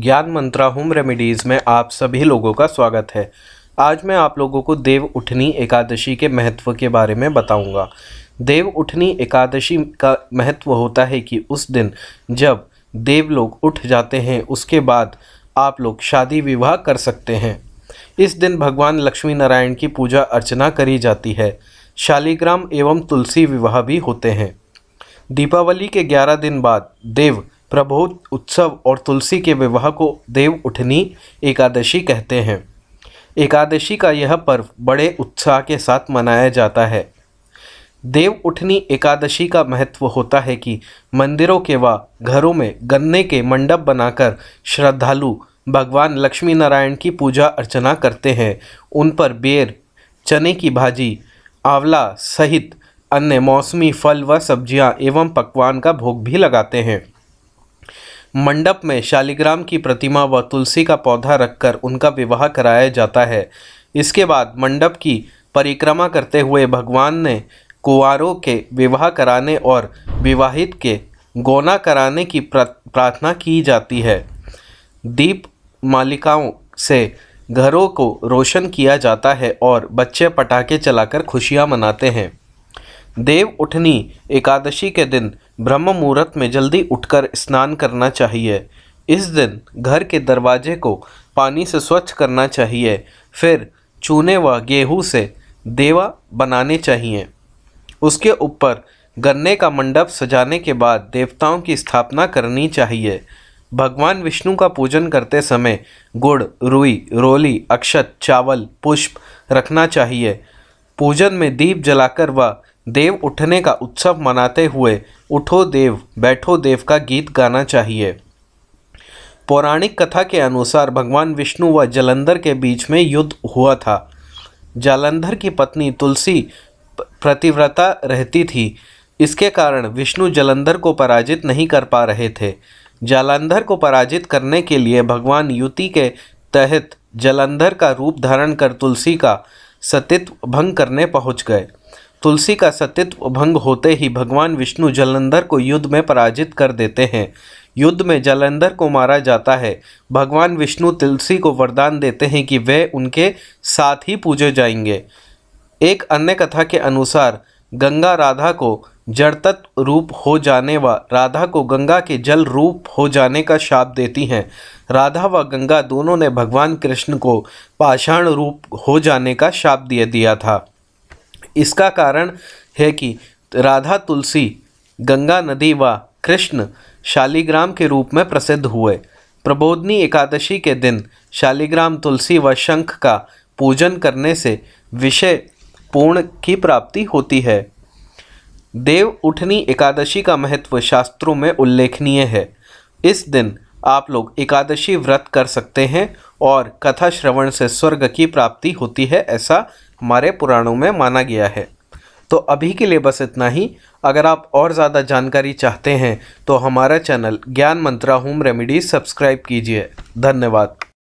ज्ञान मंत्रा home remedies में आप सभी लोगों का स्वागत है आज मैं आप लोगों को देव उठनी एकादशी के महत्व के बारे में बताऊंगा। देव उठनी एकादशी का महत्व होता है कि उस दिन जब देव लोग उठ जाते हैं उसके बाद आप लोग शादी विवाह कर सकते हैं इस दिन भगवान लक्ष्मी नारायण की पूजा अर्चना करी जाती है शालीग्राम एवं तुलसी विवाह भी होते हैं दीपावली के 11 दिन बाद देव प्रबोध उत्सव और तुलसी के विवाह को देव उठनी एकादशी कहते हैं एकादशी का यह पर्व बड़े उत्साह के साथ मनाया जाता है देव उठनी एकादशी का महत्व होता है कि मंदिरों के व घरों में गन्ने के मंडप बनाकर श्रद्धालु भगवान लक्ष्मी नारायण की पूजा अर्चना करते हैं उन पर बेर चने की भाजी आंवला सहित अन्य मौसमी फल व सब्जियां एवं पकवान का भोग भी लगाते हैं मंडप में शालिग्राम की प्रतिमा व तुलसी का पौधा रखकर उनका विवाह कराया जाता है इसके बाद मंडप की परिक्रमा करते हुए भगवान ने कुंवारों के विवाह कराने और विवाहित के गोना कराने की प्रार्थना की जाती है दीप मालिकाओं से घरों को रोशन किया जाता है और बच्चे पटाखे चलाकर खुशियाँ मनाते हैं देव उठनी एकादशी के दिन ब्रह्म मुहूर्त में जल्दी उठकर स्नान करना चाहिए इस दिन घर के दरवाजे को पानी से स्वच्छ करना चाहिए फिर चूने व गेहूँ से देवा बनाने चाहिए उसके ऊपर गन्ने का मंडप सजाने के बाद देवताओं की स्थापना करनी चाहिए भगवान विष्णु का पूजन करते समय गुड़ रुई रोली अक्षत चावल पुष्प रखना चाहिए पूजन में दीप जलाकर व देव उठने का उत्सव मनाते हुए उठो देव बैठो देव का गीत गाना चाहिए पौराणिक कथा के अनुसार भगवान विष्णु व जलंधर के बीच में युद्ध हुआ था जालंधर की पत्नी तुलसी प्रतिव्रता रहती थी इसके कारण विष्णु जलंधर को पराजित नहीं कर पा रहे थे जालंधर को पराजित करने के लिए भगवान युति के तहत जलंधर का रूप धारण कर तुलसी का सतित्व भंग करने पहुंच गए तुलसी का सतित्व भंग होते ही भगवान विष्णु जलंधर को युद्ध में पराजित कर देते हैं युद्ध में जलंधर को मारा जाता है भगवान विष्णु तुलसी को वरदान देते हैं कि वे उनके साथ ही पूजे जाएंगे एक अन्य कथा के अनुसार गंगा राधा को जड़तत रूप हो जाने व राधा को गंगा के जल रूप हो जाने का शाप देती हैं राधा व गंगा दोनों ने भगवान कृष्ण को पाषाण रूप हो जाने का शाप दिया दिया था इसका कारण है कि राधा तुलसी गंगा नदी व कृष्ण शालिग्राम के रूप में प्रसिद्ध हुए प्रबोधनी एकादशी के दिन शालिग्राम तुलसी व शंख का पूजन करने से विषय पूर्ण की प्राप्ति होती है देव उठनी एकादशी का महत्व शास्त्रों में उल्लेखनीय है इस दिन आप लोग एकादशी व्रत कर सकते हैं और कथा श्रवण से स्वर्ग की प्राप्ति होती है ऐसा हमारे पुराणों में माना गया है तो अभी के लिए बस इतना ही अगर आप और ज़्यादा जानकारी चाहते हैं तो हमारा चैनल ज्ञान मंत्रा होम रेमेडीज सब्सक्राइब कीजिए धन्यवाद